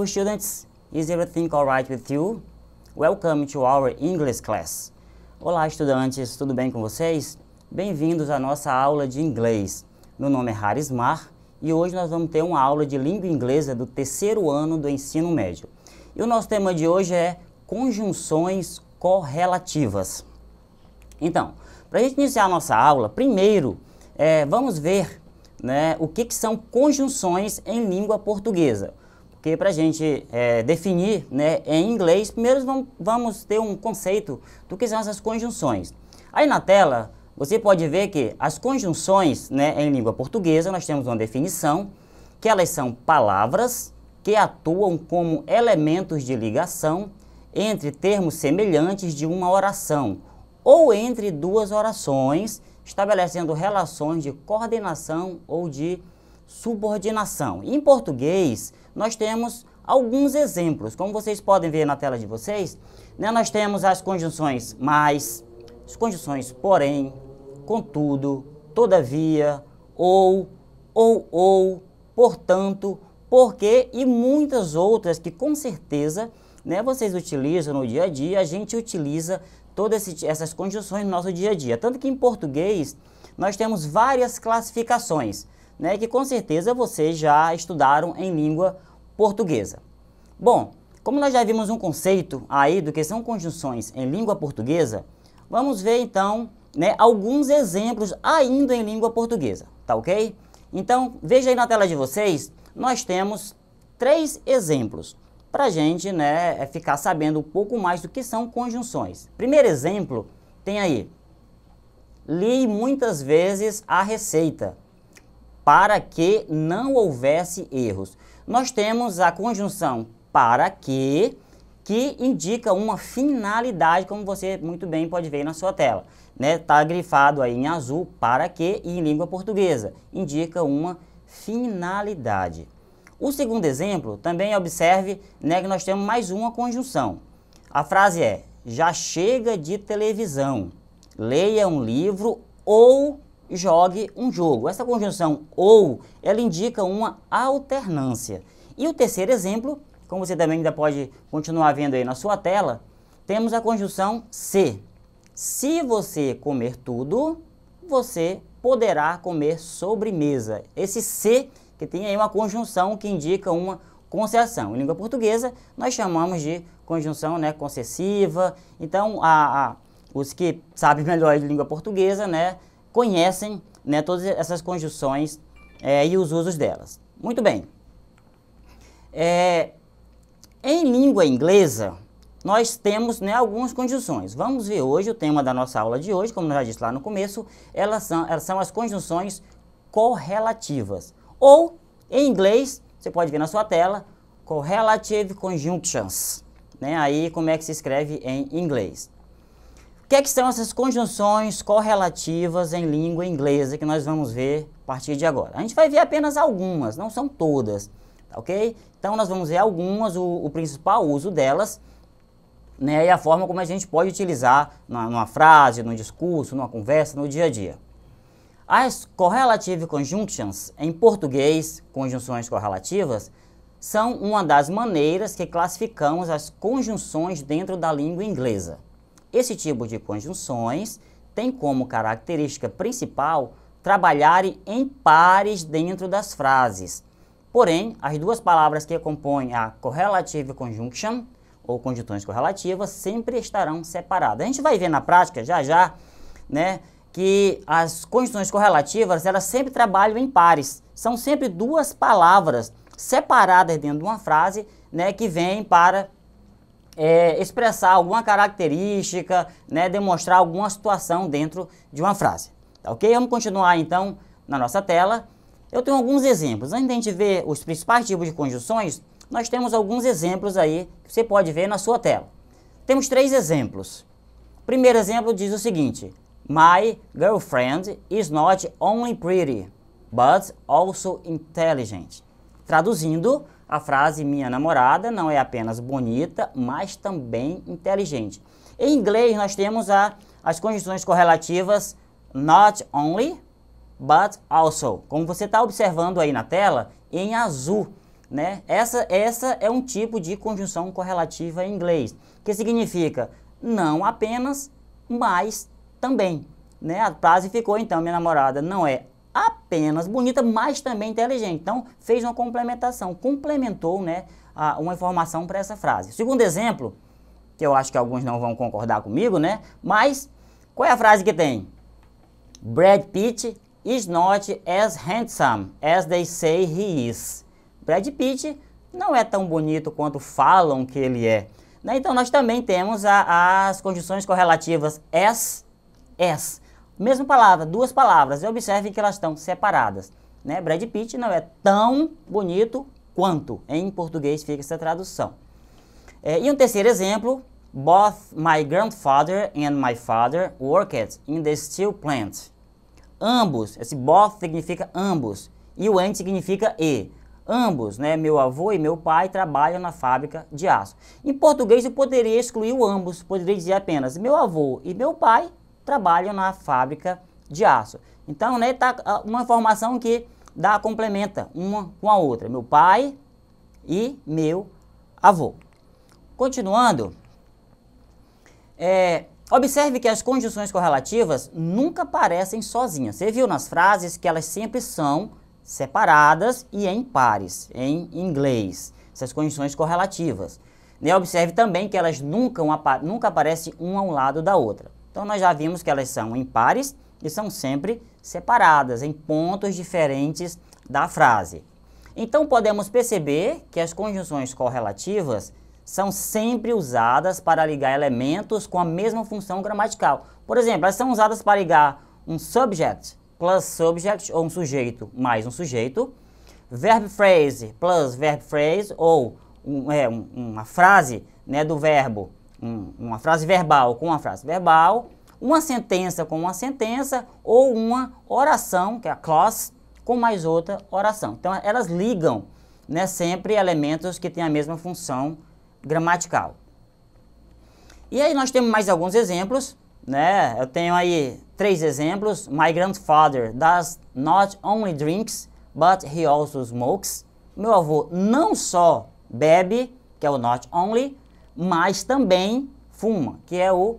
Hello students, is everything alright with you? Welcome to our English class. Olá estudantes, tudo bem com vocês? Bem-vindos à nossa aula de inglês. Meu nome é Haris Mar e hoje nós vamos ter uma aula de língua inglesa do terceiro ano do ensino médio. E o nosso tema de hoje é conjunções correlativas. Então, para a gente iniciar a nossa aula, primeiro é, vamos ver né, o que, que são conjunções em língua portuguesa. Porque para a gente é, definir né, em inglês, primeiro vamos, vamos ter um conceito do que são essas conjunções. Aí na tela, você pode ver que as conjunções né, em língua portuguesa, nós temos uma definição, que elas são palavras que atuam como elementos de ligação entre termos semelhantes de uma oração ou entre duas orações, estabelecendo relações de coordenação ou de subordinação. Em português, nós temos alguns exemplos. Como vocês podem ver na tela de vocês, né, nós temos as conjunções mais, as conjunções porém, contudo, todavia, ou, ou, ou, portanto, porque e muitas outras que com certeza né, vocês utilizam no dia a dia, a gente utiliza todas essas conjunções no nosso dia a dia. Tanto que em português nós temos várias classificações né, que com certeza vocês já estudaram em língua portuguesa. Bom, como nós já vimos um conceito aí do que são conjunções em língua portuguesa, vamos ver então né, alguns exemplos ainda em língua portuguesa, tá ok? Então, veja aí na tela de vocês, nós temos três exemplos para a gente né, é, ficar sabendo um pouco mais do que são conjunções. Primeiro exemplo, tem aí, li muitas vezes a receita para que não houvesse erros. Nós temos a conjunção para que, que indica uma finalidade, como você muito bem pode ver na sua tela. Está né? Tá grifado aí em azul, para que, e em língua portuguesa, indica uma finalidade. O segundo exemplo, também observe né, que nós temos mais uma conjunção. A frase é, já chega de televisão, leia um livro ou jogue um jogo. Essa conjunção ou, ela indica uma alternância. E o terceiro exemplo, como você também ainda pode continuar vendo aí na sua tela, temos a conjunção se. Se você comer tudo, você poderá comer sobremesa. Esse se, que tem aí uma conjunção que indica uma concessão. Em língua portuguesa, nós chamamos de conjunção né, concessiva. Então, a, a os que sabem melhor de língua portuguesa, né, conhecem né, todas essas conjunções é, e os usos delas. Muito bem. É, em língua inglesa, nós temos né, algumas conjunções. Vamos ver hoje, o tema da nossa aula de hoje, como nós já disse lá no começo, elas são, elas são as conjunções correlativas. Ou, em inglês, você pode ver na sua tela, correlative conjunctions. Né? Aí, como é que se escreve em inglês que, é que são essas conjunções correlativas em língua inglesa que nós vamos ver a partir de agora? A gente vai ver apenas algumas, não são todas, tá ok? Então nós vamos ver algumas, o, o principal uso delas, né, e a forma como a gente pode utilizar numa frase, num discurso, numa conversa, no dia a dia. As correlative conjunctions, em português, conjunções correlativas, são uma das maneiras que classificamos as conjunções dentro da língua inglesa. Esse tipo de conjunções tem como característica principal trabalharem em pares dentro das frases. Porém, as duas palavras que compõem a correlative conjunction, ou conjunções correlativas, sempre estarão separadas. A gente vai ver na prática, já já, né, que as conjunções correlativas, elas sempre trabalham em pares. São sempre duas palavras separadas dentro de uma frase, né, que vêm para é, expressar alguma característica, né, demonstrar alguma situação dentro de uma frase. Tá ok? Vamos continuar então na nossa tela. Eu tenho alguns exemplos. Antes de a gente ver os principais tipos de conjunções, nós temos alguns exemplos aí que você pode ver na sua tela. Temos três exemplos. O primeiro exemplo diz o seguinte: My girlfriend is not only pretty, but also intelligent. Traduzindo, a frase minha namorada não é apenas bonita, mas também inteligente. Em inglês, nós temos a, as conjunções correlativas not only, but also. Como você está observando aí na tela, em azul. Né? Essa, essa é um tipo de conjunção correlativa em inglês, que significa não apenas, mas também. Né? A frase ficou então, minha namorada não é apenas bonita, mas também inteligente. Então, fez uma complementação, complementou né, a, uma informação para essa frase. Segundo exemplo, que eu acho que alguns não vão concordar comigo, né? Mas qual é a frase que tem? Brad Pitt is not as handsome as they say he is. Brad Pitt não é tão bonito quanto falam que ele é. Né? Então, nós também temos a, as condições correlativas as, as. Mesma palavra, duas palavras, e observe que elas estão separadas. Né? Brad Pitt não é tão bonito quanto. Em português fica essa tradução. É, e um terceiro exemplo, Both my grandfather and my father worked in the steel plant. Ambos, esse both significa ambos, e o and significa e. Ambos, né, meu avô e meu pai trabalham na fábrica de aço. Em português eu poderia excluir o ambos, poderia dizer apenas meu avô e meu pai trabalham na fábrica de aço. Então, né, tá ah, uma informação que dá complementa uma com a outra. Meu pai e meu avô. Continuando, é, observe que as conjunções correlativas nunca aparecem sozinhas. Você viu nas frases que elas sempre são separadas e em pares, em inglês, essas conjunções correlativas. E né, observe também que elas nunca, nunca aparecem uma ao lado da outra. Então nós já vimos que elas são impares e são sempre separadas em pontos diferentes da frase. Então podemos perceber que as conjunções correlativas são sempre usadas para ligar elementos com a mesma função gramatical. Por exemplo, elas são usadas para ligar um subject plus subject ou um sujeito mais um sujeito, verb phrase plus verb phrase ou um, é, um, uma frase né, do verbo um, uma frase verbal com uma frase verbal, uma sentença com uma sentença ou uma oração, que é a clause, com mais outra oração. Então elas ligam né, sempre elementos que têm a mesma função gramatical. E aí nós temos mais alguns exemplos, né? Eu tenho aí três exemplos. My grandfather does not only drinks, but he also smokes. Meu avô não só bebe, que é o not only, mas também fuma, que é o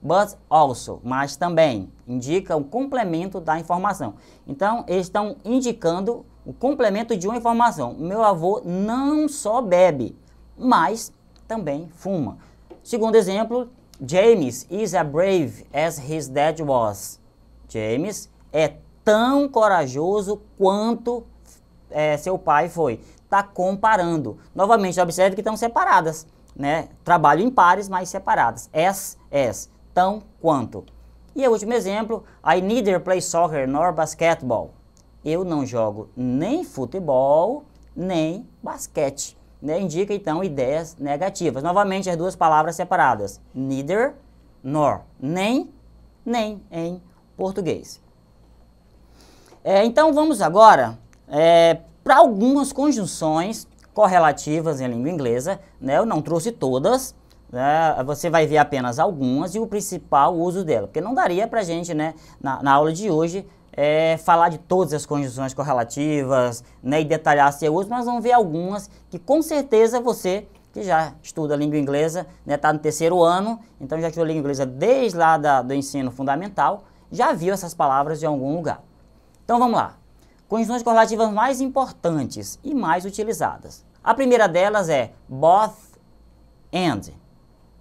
but also, mas também indica o complemento da informação. Então, eles estão indicando o complemento de uma informação. Meu avô não só bebe, mas também fuma. Segundo exemplo, James is as brave as his dad was. James é tão corajoso quanto é, seu pai foi. Está comparando. Novamente, observe que estão separadas né, trabalho em pares, mas separadas. As, as, tão, quanto. E o último exemplo, I neither play soccer nor basketball. Eu não jogo nem futebol, nem basquete. Né? Indica, então, ideias negativas. Novamente, as duas palavras separadas. Neither, nor. Nem, nem, em português. É, então, vamos agora é, para algumas conjunções correlativas em língua inglesa, né? Eu não trouxe todas, né? Você vai ver apenas algumas e o principal uso dela, porque não daria para gente, né, na, na aula de hoje, é, falar de todas as conjunções correlativas né, e detalhar seu uso, mas vamos ver algumas que com certeza você que já estuda língua inglesa, está né, tá no terceiro ano, então já estudou língua inglesa desde lá da, do ensino fundamental, já viu essas palavras em algum lugar. Então vamos lá. Conjunções correlativas mais importantes e mais utilizadas. A primeira delas é both and.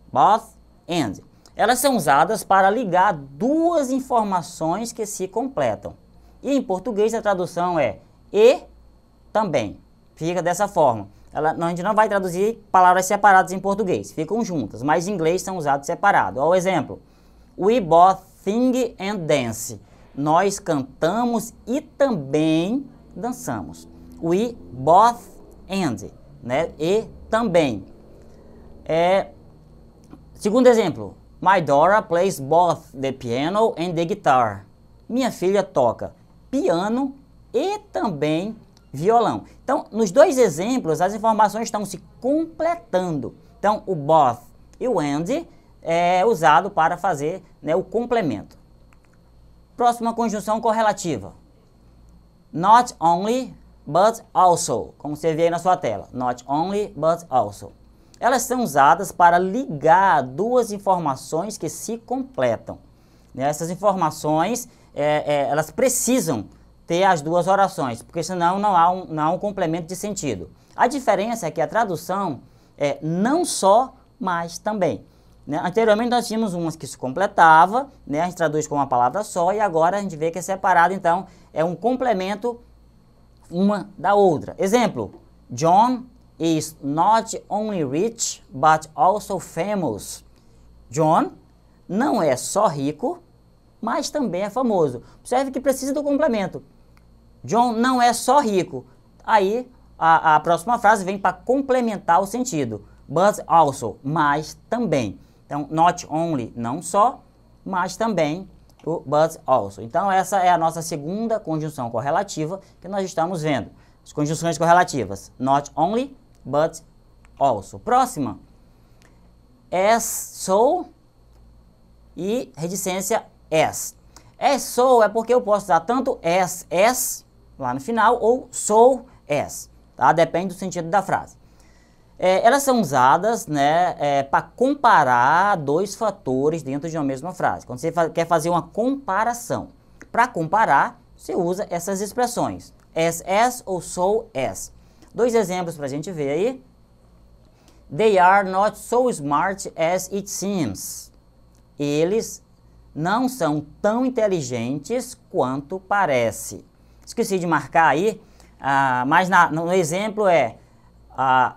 Both and. Elas são usadas para ligar duas informações que se completam. E em português a tradução é e também. Fica dessa forma. Ela, a gente não vai traduzir palavras separadas em português, ficam juntas, mas em inglês são usados separados. Olha o exemplo. We both sing and dance nós cantamos e também dançamos. We both and, né? E também. É, segundo exemplo, My daughter plays both the piano and the guitar. Minha filha toca piano e também violão. Então, nos dois exemplos, as informações estão se completando. Então, o both e o and é usado para fazer né, o complemento próxima conjunção correlativa. Not only, but also. Como você vê aí na sua tela. Not only, but also. Elas são usadas para ligar duas informações que se completam. Né? Essas informações, é, é, elas precisam ter as duas orações, porque senão não há, um, não há um complemento de sentido. A diferença é que a tradução é não só, mas também. Né? Anteriormente nós tínhamos umas que se completava, né? a gente traduz com uma palavra só, e agora a gente vê que é separado, então é um complemento uma da outra. Exemplo, John is not only rich, but also famous. John não é só rico, mas também é famoso. Observe que precisa do complemento. John não é só rico. Aí a, a próxima frase vem para complementar o sentido. But also, mas também. Então, not only, não só, mas também o but also. Então, essa é a nossa segunda conjunção correlativa que nós estamos vendo. As conjunções correlativas, not only, but also. Próxima, as, so e reticência as. As, so é porque eu posso usar tanto as, as lá no final ou so as, tá? Depende do sentido da frase. É, elas são usadas né, é, para comparar dois fatores dentro de uma mesma frase. Quando você fa quer fazer uma comparação, para comparar, você usa essas expressões, as, as ou so as. Dois exemplos para a gente ver aí. They are not so smart as it seems. Eles não são tão inteligentes quanto parece. Esqueci de marcar aí, ah, mas na, no exemplo é ah,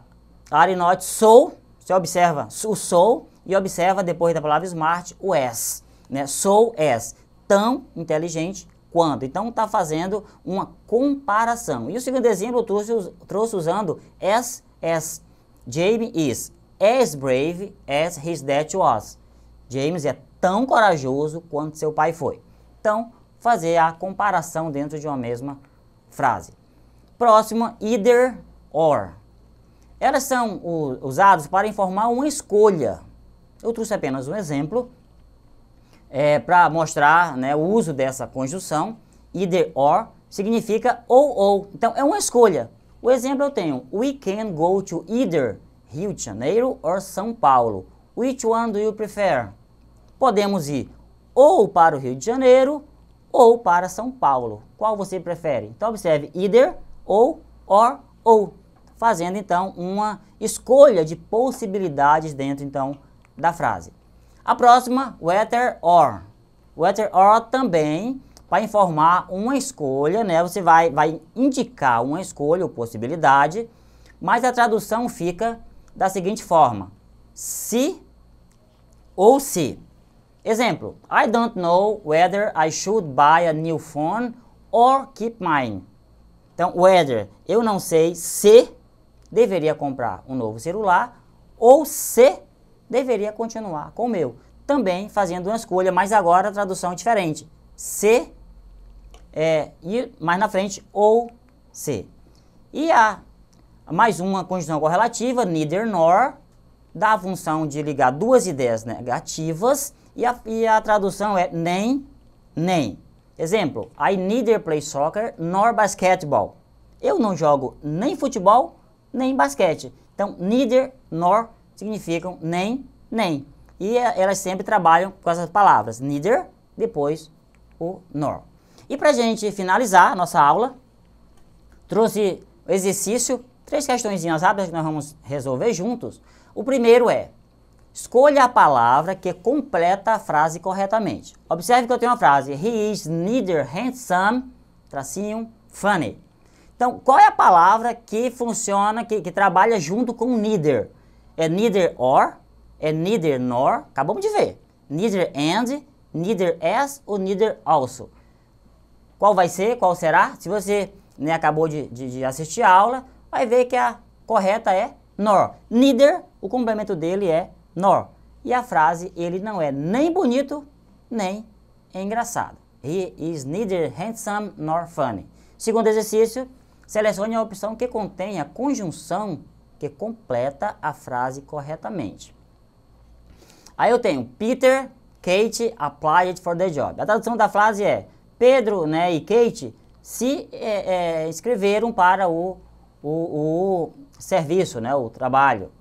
Are not so, você observa o sou e observa depois da palavra smart o s, Né? Sou as, tão inteligente quanto. Então está fazendo uma comparação. E o segundo exemplo eu trouxe, trouxe usando as, as. James is as brave as his dad was. James é tão corajoso quanto seu pai foi. Então, fazer a comparação dentro de uma mesma frase. Próxima, either or elas são usadas para informar uma escolha. Eu trouxe apenas um exemplo é, para mostrar né, o uso dessa conjunção. Either or significa ou ou. Então, é uma escolha. O exemplo eu tenho, we can go to either Rio de Janeiro or São Paulo. Which one do you prefer? Podemos ir ou para o Rio de Janeiro ou para São Paulo. Qual você prefere? Então, observe either ou or ou fazendo então uma escolha de possibilidades dentro então da frase. A próxima, whether or. Whether or também para informar uma escolha, né? Você vai, vai indicar uma escolha ou possibilidade, mas a tradução fica da seguinte forma: se ou se. Exemplo: I don't know whether I should buy a new phone or keep mine. Então, whether, eu não sei se deveria comprar um novo celular ou se deveria continuar com o meu. Também fazendo uma escolha, mas agora a tradução é diferente. Se é, e mais na frente ou se. E há mais uma condição correlativa, neither nor, dá a função de ligar duas ideias negativas e a, e a tradução é nem, nem. Exemplo, I neither play soccer nor basketball. Eu não jogo nem futebol nem basquete. Então, neither nor significam nem, nem. E eh, elas sempre trabalham com essas palavras, neither, depois o nor. E para gente finalizar a nossa aula, trouxe o exercício, três questões rápidas que nós vamos resolver juntos. O primeiro é, escolha a palavra que completa a frase corretamente. Observe que eu tenho uma frase, he is neither handsome, tracinho, funny. Então, qual é a palavra que funciona, que, que trabalha junto com neither? É neither or, é neither nor, acabamos de ver. Neither and, neither as ou neither also. Qual vai ser, qual será? Se você né, acabou de, de, de assistir a aula, vai ver que a correta é nor. Neither, o complemento dele é nor. E a frase, ele não é nem bonito, nem engraçado. He is neither handsome nor funny. Segundo exercício, Selecione a opção que contém a conjunção que completa a frase corretamente. Aí eu tenho Peter, Kate applied for the job. A tradução da frase é Pedro né, e Kate se é, é, inscreveram para o, o, o, serviço, né, o trabalho.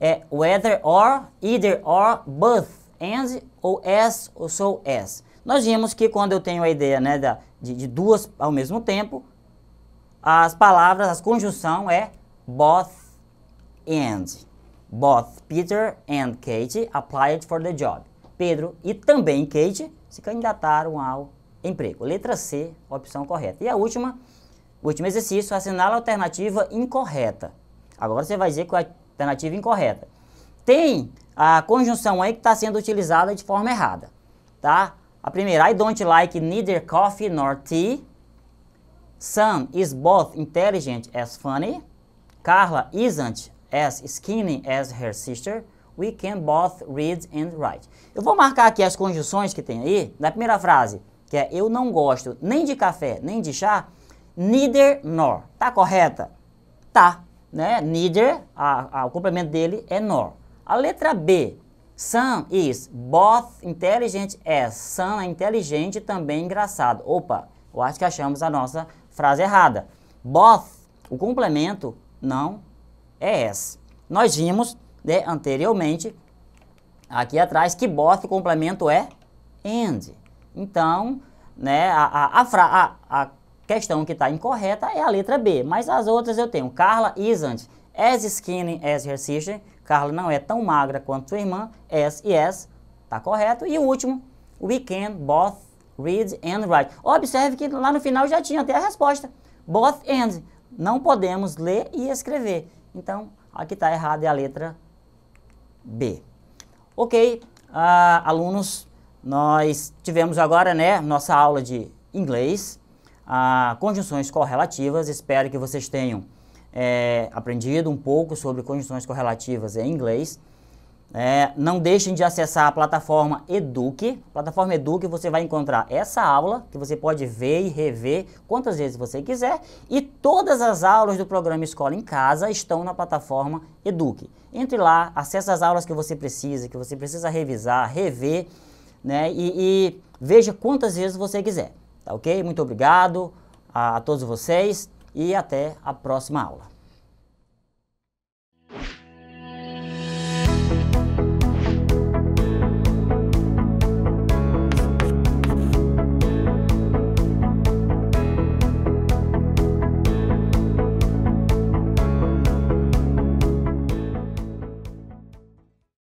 É whether or, either or, both, and, ou as, ou so as. Nós vimos que quando eu tenho a ideia né, da, de, de duas ao mesmo tempo, as palavras, a conjunção é both and. Both Peter and Kate applied for the job. Pedro e também Kate se candidataram ao emprego. Letra C, opção correta. E a última, o último exercício, assinala a alternativa incorreta. Agora você vai dizer que a alternativa incorreta. Tem a conjunção aí que está sendo utilizada de forma errada, tá? A primeira, I don't like neither coffee nor tea. Sam is both intelligent as funny. Carla isn't as skinny as her sister. We can both read and write. Eu vou marcar aqui as conjunções que tem aí. Na primeira frase, que é eu não gosto nem de café, nem de chá, neither nor. Tá correta? Tá. Né? Neither, a, a, o complemento dele é nor. A letra B, Sam is both intelligent as. Sam é inteligente e também engraçado. Opa, eu acho que achamos a nossa Frase errada. Both, o complemento não é s. Nós vimos né, anteriormente, aqui atrás, que both, o complemento é and. Então, né, a, a, a, a questão que está incorreta é a letra B, mas as outras eu tenho. Carla isn't as skinny as her sister. Carla não é tão magra quanto sua irmã. As e as, está correto. E o último, we can both read and write. Observe que lá no final já tinha até a resposta. Both and. Não podemos ler e escrever. Então, aqui está errada é a letra B. Ok, uh, alunos, nós tivemos agora né, nossa aula de inglês, uh, conjunções correlativas. Espero que vocês tenham é, aprendido um pouco sobre conjunções correlativas em inglês. É, não deixem de acessar a plataforma Eduque. Plataforma Eduque você vai encontrar essa aula que você pode ver e rever quantas vezes você quiser e todas as aulas do programa Escola em Casa estão na plataforma Eduque. Entre lá, acesse as aulas que você precisa, que você precisa revisar, rever, né? E, e veja quantas vezes você quiser. Tá ok? Muito obrigado a, a todos vocês e até a próxima aula.